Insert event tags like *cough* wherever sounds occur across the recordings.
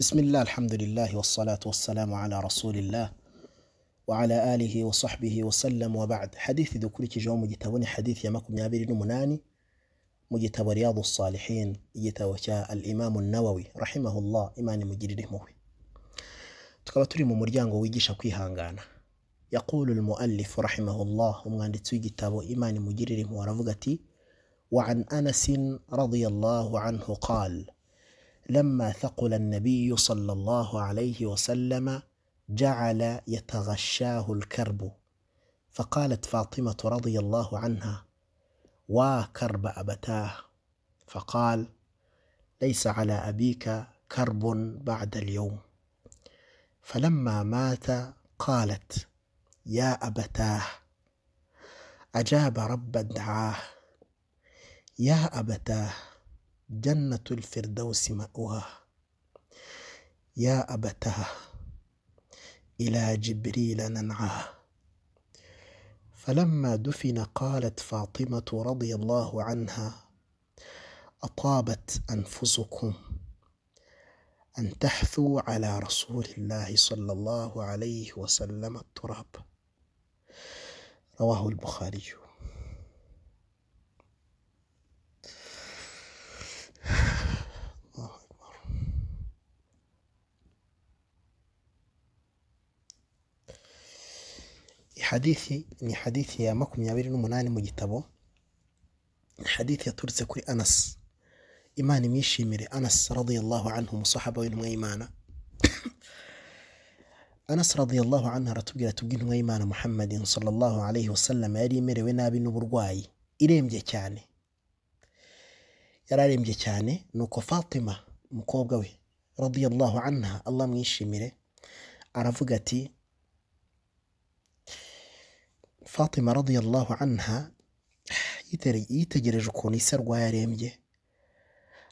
بسم الله الحمد لله والصلاة والسلام على رسول الله وعلى آله وصحبه وسلم وبعد حديث ذكرك جو مجتبوني حديث يمكم يا بيرين مناني مجتب رياض الصالحين يتوشى الإمام النووي رحمه الله إيمان مجرده موي تكبتري ممريان ويجيش كويها انغانا يقول المؤلف رحمه الله ومغان لتوي جتابو إيمان مجرده ورفقتي وعن أنس رضي الله عنه قال لما ثقل النبي صلى الله عليه وسلم جعل يتغشاه الكرب فقالت فاطمه رضي الله عنها وكرب ابتاه فقال ليس على ابيك كرب بعد اليوم فلما مات قالت يا ابتاه اجاب رب دعاه يا ابتاه جنة الفردوس مأواها يا أبتاه إلى جبريل ننعاه فلما دفن قالت فاطمة رضي الله عنها أطابت أنفسكم أن تحثوا على رسول الله صلى الله عليه وسلم التراب رواه البخاري hadithi ni hadithi ya makumyabiri n'umunani mu gitabo hadithi yaturutse kuri anasi imana imwishimire anasi radiyallahu anhu umusahaba w'intumwa y'imana *coughs* anasi radiyallahu anhu aratubwira ati intumwa y'imana muhammadin sallallahu alayhi wasallam yari imerewe nabi n'uburwayi irembye cyane yari arembye cyane nuko fatima umukobwa we radiyallahu anha allah mwishimire aravuga ati fatima radiyallahu anha yitegereje ukuntu isi arwaye arembye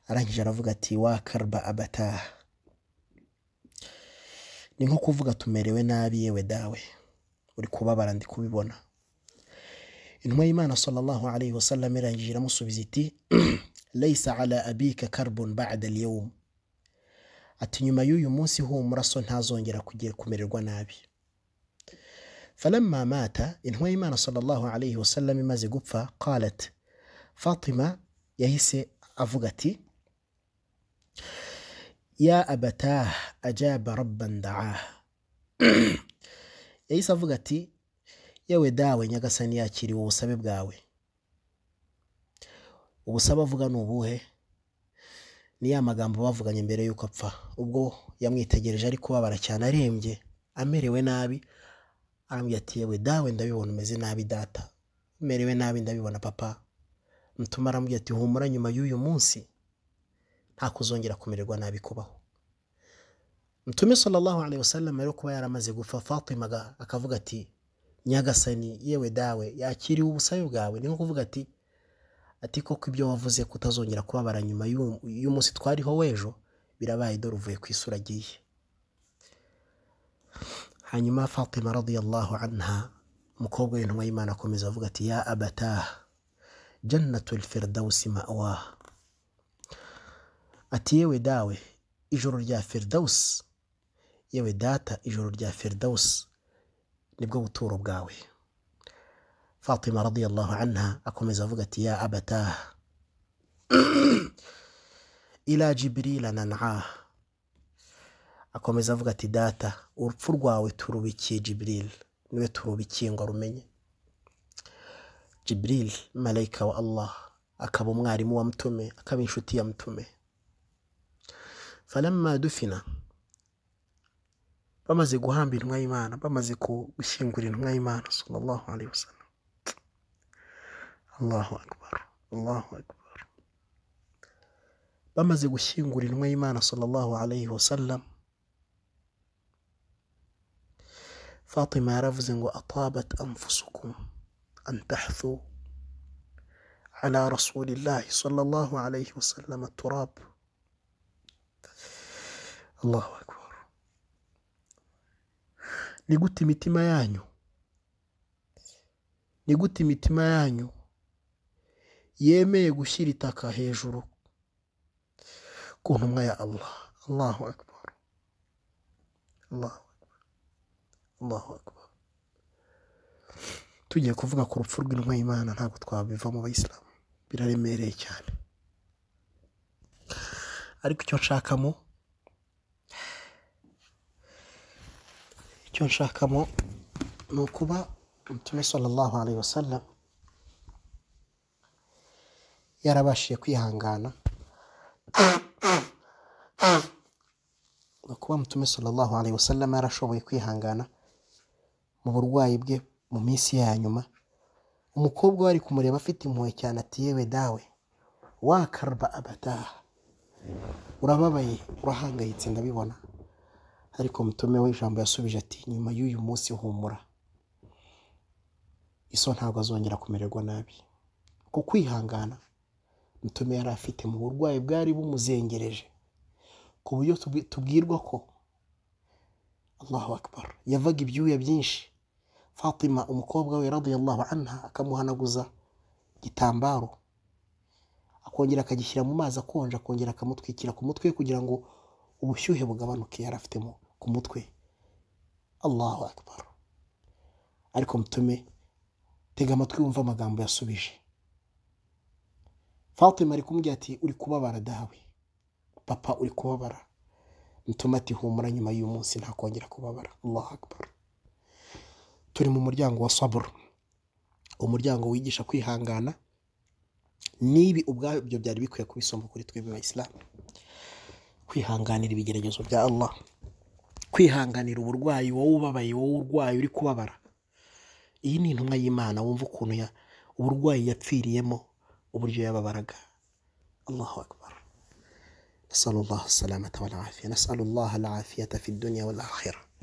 arangije aravuga ati wa karba abataha ni nko kuvuga tumerewe nabi yewe dawe uri kubabara ndi kubibona intumwa y'imana sallallahu alayhi wasallam irangije iramusubiza iti *clears throat* laysa ala abika karbun ba'da ati nyuma y'uyu munsi humura so ntazongera kugira kumererwa nabi falamma mata intumwa y'imana sallallahu alayhi wasallam imaze gupfa qalat fatima yahise avuga ati ya abatah ajaba rabban yahise avuga ati yewe dawe nyagasani yakiriwe ubusabe bwawe ubusabe avuga ni ubuhe ni ya magambo bavuganye mbere y'uko apfa ubwo yamwitegereje ari kubabara cyane arembye amerewe nabi arambwira ati yewe dawe ndabibona umeze nabi data umerewe nabi ndabibona papa mutuma arambwira ati humura nyuma y'uyu munsi nta kuzongera kumererwa nabi kubaho mutume sallallahu alayhi wasallam rero kuba yaramaze gupfa fatima akavuga ati nyagasani yewe dawe yakiriwe ubusabe bwawe ni nko kuvuga ati ati koko ibyo wavuze kutazongera kubabara nyuma y'umunsi twariho w'ejo birabaye dore uvuye ku isura agiye hanyuma fatima radiyallahu anha umukobwa w'intumwa y'imana akomeza avuga ati ya abataha jannatul firdausi ma'waha ati yewe dawe ijoro rya firdausi yewe data ijoro rya firdausi nibwo buturo bwawe fatima radiyallahu anha akomeza avuga ati ya abataha ila jibrila nan'aha akomeza avuga ati data urupfu rwawe turubikiye jibirili niwe turubikiye ngo arumenye jibirili marayika wa allah akaba umwarimu wa mutume akaba inshuti ya mutume faramma dufina bamaze guhamba intumwa y'imana bamaze gushyingura intumwa y'imana sallallahu alaihi wasallam allahu akbar allahu akbar bamaze gushyingura intumwa y'imana sallallahu alaihi sallam فاطمة رفزنج وأطابت أنفسكم أن تحثوا على رسول الله صلى الله عليه وسلم التراب الله أكبر نقول متي ما يانيو نقول متي ما يانيو يمي يقشيري تاكا هيجرو كونوا يا الله الله أكبر الله tugiye kuvuga ku rupfu rw'intumwa y'imana ntabwo twabiva mu bayisilamu biraremereye cyane ariko icyo nshakamo icyo nshakamo ni ukuba umutume sallallahu alayhi wa yarabashije kwihangana ni ukuba umutume sallallahu alayhi wa yarashoboye kwihangana mu burwayi bwe mu minsi ye ya nyuma umukobwa we ari kumureba afite impuhwe cyane ati yewe dawe wakarba abataha urababaye urahangayitse ndabibona ariko mutume ijambo yasubije ati nyuma y'uyu munsi humura iso ntabwo azongera kumererwa nabi ku kwihangana mutume yari afite mu burwayi bwari bumuzengereje ku buryo tubwirwa ko Allah akbar yavaga ibyuya byinshi fatima umukobwa we radiyallahu anha akamuhanaguza igitambaro akongera akagishyira mu mazi akonje akongera akamutwikira ku mutwe kugira ngo ubushyuhe bugabanuke yari afitemo ku mutwe allahu akbar ariko mutume tega amatwi wumva amagambo yasubije fatima ari kumubwira ati uri kubabara dawe papa uri kubabara mutume ati humura nyuma y'umunsi ntakongera kubabara allahu akbar turi mu muryango wa saburo umuryango wigisha kwihangana n'ibi ubwabyo byari bikwiye kubisoma kuri twebwe abayisilamu kwihanganira ibigeragezo bya Allah kwihanganira uburwayi wowe ubabaye wowe urwaye uri kubabara iyi ni intumwa y'imana wumva ukuntu ya uburwayi yapfiriyemo uburyo yababaraga allahu akbar نسأل الله السلامة والعافية نسأل الله العافية في الدنيا والآخرة